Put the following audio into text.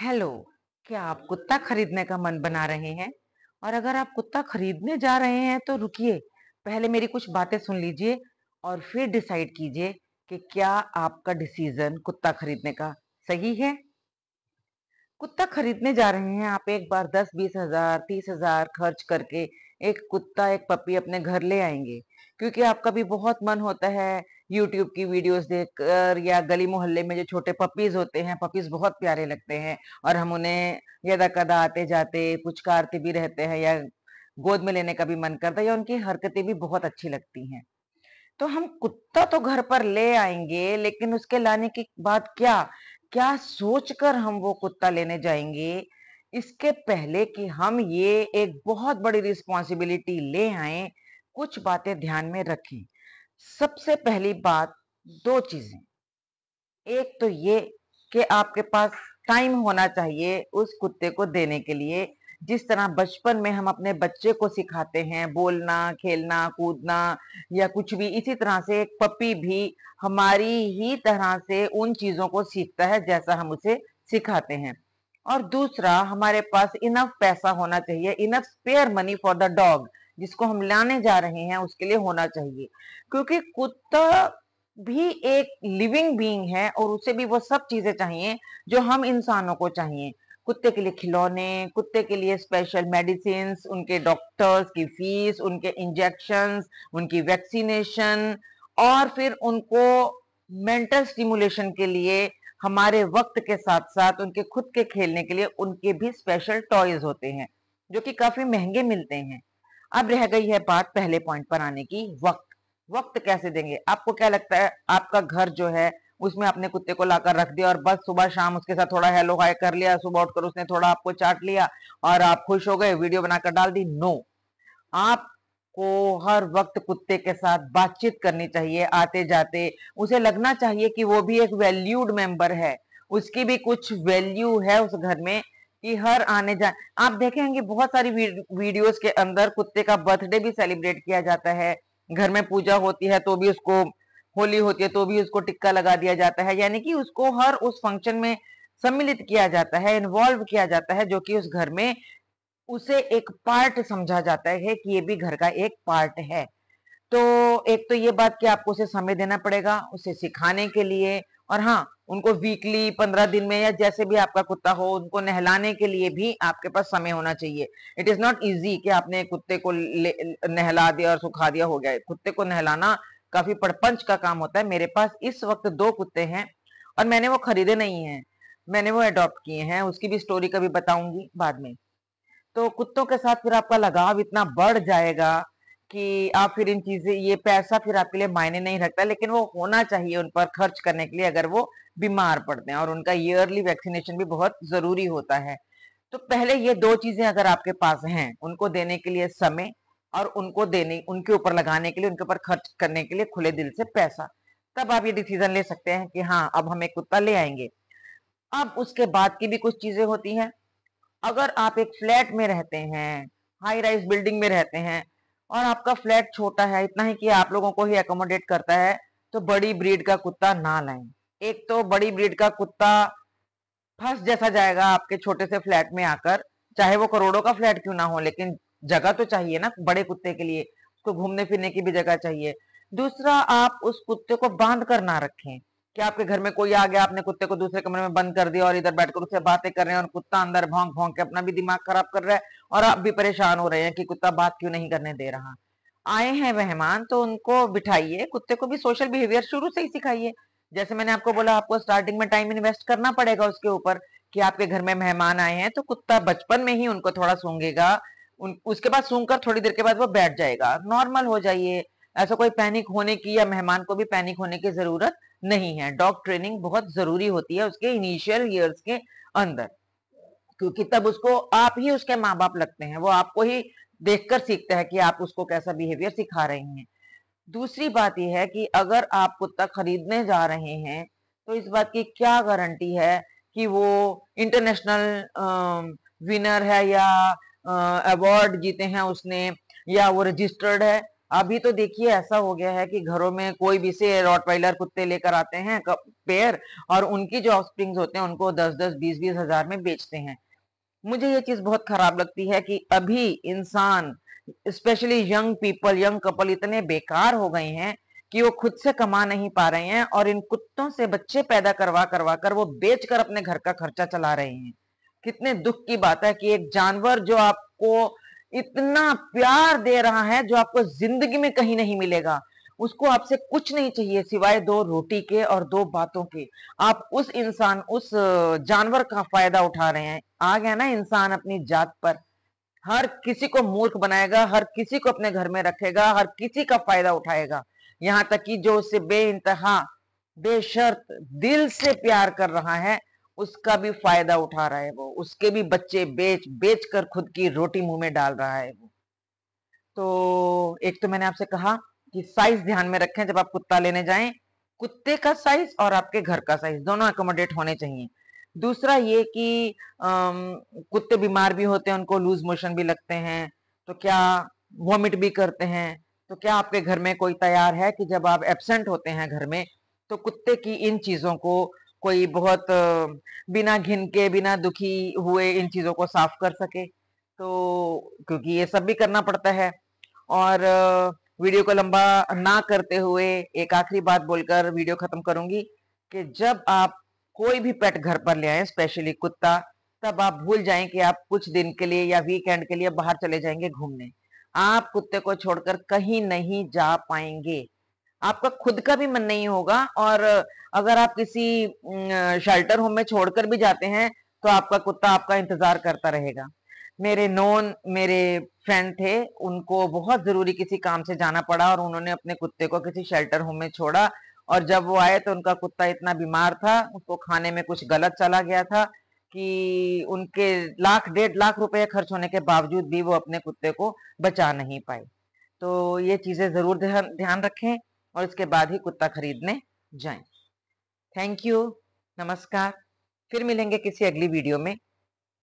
hello क्या आप कुत्ता खरीदने का मन बना रहे हैं और अगर आप कुत्ता खरीदने जा रहे हैं तो रुकिए पहले मेरी कुछ बातें सुन लीजिए और फिर डिसाइड कीजिए कि क्या आपका डिसीजन कुत्ता खरीदने का सही है कुत्ता खरीदने जा रहे हैं आप एक बार दस बीस हजार तीस हजार खर्च करके एक कुत्ता एक पपी अपने घर ले आएंगे क्योंकि आपका भी बहुत मन होता है यूट्यूब की वीडियोस देखकर या गली मोहल्ले में जो छोटे पपीज होते हैं पपीज बहुत प्यारे लगते हैं और हम उन्हें यदा कदा आते जाते पुचकारते भी रहते हैं या गोद में लेने का भी मन करता है या उनकी हरकतें भी बहुत अच्छी लगती हैं तो हम कुत्ता तो घर पर ले आएंगे लेकिन उसके लाने के बाद क्या क्या सोचकर हम वो कुत्ता लेने जाएंगे इसके पहले कि हम ये एक बहुत बड़ी रिस्पॉन्सिबिलिटी ले आए कुछ बातें ध्यान में रखें सबसे पहली बात दो चीजें एक तो ये कि आपके पास टाइम होना चाहिए उस कुत्ते को देने के लिए जिस तरह बचपन में हम अपने बच्चे को सिखाते हैं बोलना खेलना कूदना या कुछ भी इसी तरह से एक पपी भी हमारी ही तरह से उन चीजों को सीखता है जैसा हम उसे सिखाते हैं और दूसरा हमारे पास इनफ पैसा होना चाहिए enough spare money for the dog जिसको हम लाने जा रहे हैं उसके लिए होना चाहिए क्योंकि कुत्ता भी एक लिविंग बीइंग है और उसे भी वो सब चीजें चाहिए जो हम इंसानों को चाहिए कुत्ते के लिए खिलौने कुत्ते के लिए स्पेशल मेडिसिन उनके डॉक्टर्स की फीस उनके इंजेक्शन उनकी वैक्सीनेशन और फिर उनको मेंटल स्टिमुलेशन के लिए हमारे वक्त के साथ साथ उनके खुद के खेलने के लिए उनके भी स्पेशल टॉयज होते हैं जो कि काफी महंगे मिलते हैं अब रह गई है बात पहले पॉइंट पर आने की वक्त वक्त कैसे देंगे आपको क्या लगता है आपका घर जो है उसमें आपने कुत्ते को लाकर रख दिया और बस सुबह शाम उसके साथ थोड़ा हेलो हाय कर लिया सुबह उठकर उसने थोड़ा आपको चाट लिया और आप खुश हो गए वीडियो बनाकर डाल दी नो आप को हर वक्त कुत्ते के साथ बातचीत करनी चाहिए आते जाते उसे लगना चाहिए कि वो भी एक वैल्यूड मेंबर है उसकी भी कुछ वैल्यू है उस घर में कि हर आने जाए आप देखेंगे बहुत सारी वीडियोस के अंदर कुत्ते का बर्थडे भी सेलिब्रेट किया जाता है घर में पूजा होती है तो भी उसको होली होती है तो भी उसको टिक्का लगा दिया जाता है यानी कि उसको हर उस फंक्शन में सम्मिलित किया जाता है इन्वॉल्व किया जाता है जो कि उस घर में उसे एक पार्ट समझा जाता है कि ये भी घर का एक पार्ट है तो एक तो ये बात कि आपको उसे समय देना पड़ेगा उसे सिखाने के लिए और हाँ उनको वीकली पंद्रह दिन में या जैसे भी आपका कुत्ता हो उनको नहलाने के लिए भी आपके पास समय होना चाहिए इट इज नॉट इजी कि आपने कुत्ते को नहला दिया और सुखा दिया हो गया कुत्ते को नहलाना काफी पड़पंच का काम होता है मेरे पास इस वक्त दो कुत्ते हैं और मैंने वो खरीदे नहीं है मैंने वो अडॉप्ट किए हैं उसकी भी स्टोरी कभी बताऊंगी बाद में तो कुत्तों के साथ फिर आपका लगाव इतना बढ़ जाएगा कि आप फिर इन चीजें ये पैसा फिर आपके लिए मायने नहीं रखता लेकिन वो होना चाहिए उन पर खर्च करने के लिए अगर वो बीमार पड़ते हैं और उनका ईयरली वैक्सीनेशन भी बहुत जरूरी होता है तो पहले ये दो चीजें अगर आपके पास हैं उनको देने के लिए समय और उनको देने उनके ऊपर लगाने के लिए उनके ऊपर खर्च करने के लिए खुले दिल से पैसा तब आप ये डिसीजन ले सकते हैं कि हाँ अब हम एक कुत्ता ले आएंगे अब उसके बाद की भी कुछ चीजें होती हैं अगर आप एक फ्लैट में रहते हैं हाई राइज बिल्डिंग में रहते हैं और आपका फ्लैट छोटा है इतना ही कि आप लोगों को ही अकोमोडेट करता है तो बड़ी ब्रीड का कुत्ता ना लाएं एक तो बड़ी ब्रीड का कुत्ता फर्स्ट जैसा जाएगा आपके छोटे से फ्लैट में आकर चाहे वो करोड़ों का फ्लैट क्यों ना हो लेकिन जगह तो चाहिए ना बड़े कुत्ते के लिए उसको घूमने फिरने की भी जगह चाहिए दूसरा आप उस कुत्ते को बांध कर ना रखें कि आपके घर में कोई आ गया आपने कुत्ते को दूसरे कमरे में बंद कर दिया और इधर बैठकर उससे बातें कर रहे हैं और कुत्ता अंदर भोंक भोंक के अपना भी दिमाग खराब कर रहा है और आप भी परेशान हो रहे हैं कि कुत्ता बात क्यों नहीं करने दे रहा आए हैं मेहमान तो उनको बिठाइए कुत्ते को भी सोशल बिहेवियर शुरू से ही सिखाइए जैसे मैंने आपको बोला आपको स्टार्टिंग में टाइम इन्वेस्ट करना पड़ेगा उसके ऊपर कि आपके घर में मेहमान आए हैं तो कुत्ता बचपन में ही उनको थोड़ा सूंघेगा उन उसके बाद सूंघ कर थोड़ी देर के बाद वो बैठ जाएगा नॉर्मल हो जाइए ऐसा कोई पैनिक होने की या मेहमान को भी पैनिक होने की जरूरत नहीं है डॉग ट्रेनिंग बहुत जरूरी होती है उसके इनिशियल ईयर्स के अंदर क्योंकि तब उसको आप ही उसके माँ बाप लगते हैं वो आपको ही देखकर सीखता है कि आप उसको कैसा बिहेवियर सिखा रही हैं दूसरी बात यह है कि अगर आप कुत्ता खरीदने जा रहे हैं तो इस बात की क्या गारंटी है कि वो इंटरनेशनल विनर है या अवार्ड जीते हैं उसने या वो रजिस्टर्ड है अभी तो देखिए ऐसा हो गया है कि घरों में कोई भी से रॉटवाइलर कुत्ते लेकर आते हैं पेयर और उनकी जो ऑफस्प्रिंग्स होते हैं उनको दस दस बीस बीस हजार में बेचते हैं मुझे ये चीज बहुत खराब लगती है कि अभी इंसान specially young people young couple इतने बेकार हो गए हैं कि वो खुद से कमा नहीं पा रहे हैं और इन कुत्तों से बच्चे पैदा करवा करवा कर वो बेचकर अपने घर का खर्चा चला रहे हैं कितने दुख की बात है कि एक जानवर जो आपको इतना प्यार दे रहा है जो आपको जिंदगी में कहीं नहीं मिलेगा उसको आपसे कुछ नहीं चाहिए सिवाय दो रोटी के और दो बातों के आप उस इंसान उस जानवर का फायदा उठा रहे हैं आ गया ना इंसान अपनी जात पर हर किसी को मूर्ख बनाएगा हर किसी को अपने घर में रखेगा हर किसी का फायदा उठाएगा यहाँ तक कि जो उससे बे इंतहा बेशर्त दिल से प्यार कर रहा है उसका भी फायदा उठा रहा है वो उसके भी बच्चे बेच बेच कर खुद की रोटी मुंह में डाल रहा है वो तो एक तो मैंने आपसे कहा कि साइज ध्यान में रखें जब आप कुत्ता लेने जाएं कुत्ते का साइज और आपके घर का साइज दोनों अकोमोडेट होने चाहिए दूसरा ये कि कुत्ते बीमार भी होते हैं उनको लूज मोशन भी लगते हैं तो क्या वॉमिट भी करते हैं तो क्या आपके घर में कोई तैयार है कि जब आप एबसेंट होते हैं घर में तो कुत्ते की इन चीजों को कोई बहुत बिना घिन के बिना दुखी हुए इन चीज़ों को साफ कर सके तो क्योंकि ये सब भी करना पड़ता है और वीडियो को लंबा ना करते हुए एक आखिरी बात बोलकर वीडियो खत्म करूंगी कि जब आप कोई भी पेट घर पर ले आए स्पेशली कुत्ता तब आप भूल जाएं कि आप कुछ दिन के लिए या वीकेंड के लिए बाहर चले जाएंगे घूमने आप कुत्ते को छोड़कर कहीं नहीं जा पाएंगे आपका खुद का भी मन नहीं होगा और अगर आप किसी शेल्टर होम में छोड़कर भी जाते हैं तो आपका कुत्ता आपका इंतजार करता रहेगा मेरे नोन मेरे फ्रेंड थे उनको बहुत जरूरी किसी काम से जाना पड़ा और उन्होंने अपने कुत्ते को किसी शेल्टर होम में छोड़ा और जब वो आए तो उनका कुत्ता इतना बीमार था उसको खाने में कुछ गलत चला गया था कि उनके लाख डेढ़ लाख रुपए खर्च होने के बावजूद भी वो अपने कुत्ते को बचा नहीं पाए तो ये चीजें जरूर ध्यान ध्यान रखें और उसके बाद ही कुत्ता खरीदने जाएं थैंक यू नमस्कार फिर मिलेंगे किसी अगली वीडियो में